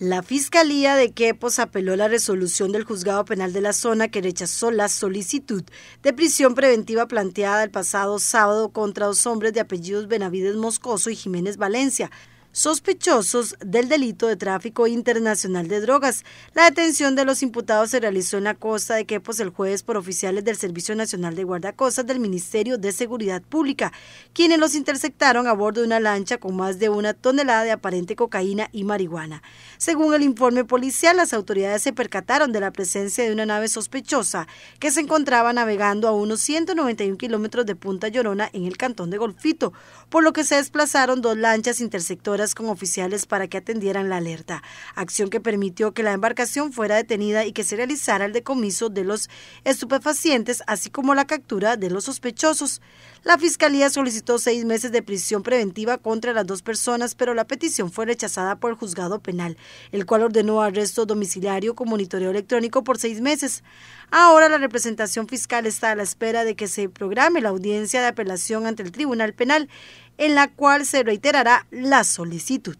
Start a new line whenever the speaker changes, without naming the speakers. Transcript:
La Fiscalía de Quepos apeló la resolución del juzgado penal de la zona que rechazó la solicitud de prisión preventiva planteada el pasado sábado contra dos hombres de apellidos Benavides Moscoso y Jiménez Valencia, sospechosos del delito de tráfico internacional de drogas. La detención de los imputados se realizó en la costa de Quepos el jueves por oficiales del Servicio Nacional de Guardacostas del Ministerio de Seguridad Pública, quienes los interceptaron a bordo de una lancha con más de una tonelada de aparente cocaína y marihuana. Según el informe policial, las autoridades se percataron de la presencia de una nave sospechosa que se encontraba navegando a unos 191 kilómetros de Punta Llorona en el cantón de Golfito, por lo que se desplazaron dos lanchas interceptoras con oficiales para que atendieran la alerta, acción que permitió que la embarcación fuera detenida y que se realizara el decomiso de los estupefacientes, así como la captura de los sospechosos. La Fiscalía solicitó seis meses de prisión preventiva contra las dos personas, pero la petición fue rechazada por el juzgado penal, el cual ordenó arresto domiciliario con monitoreo electrónico por seis meses. Ahora la representación fiscal está a la espera de que se programe la audiencia de apelación ante el Tribunal Penal en la cual se reiterará la solicitud.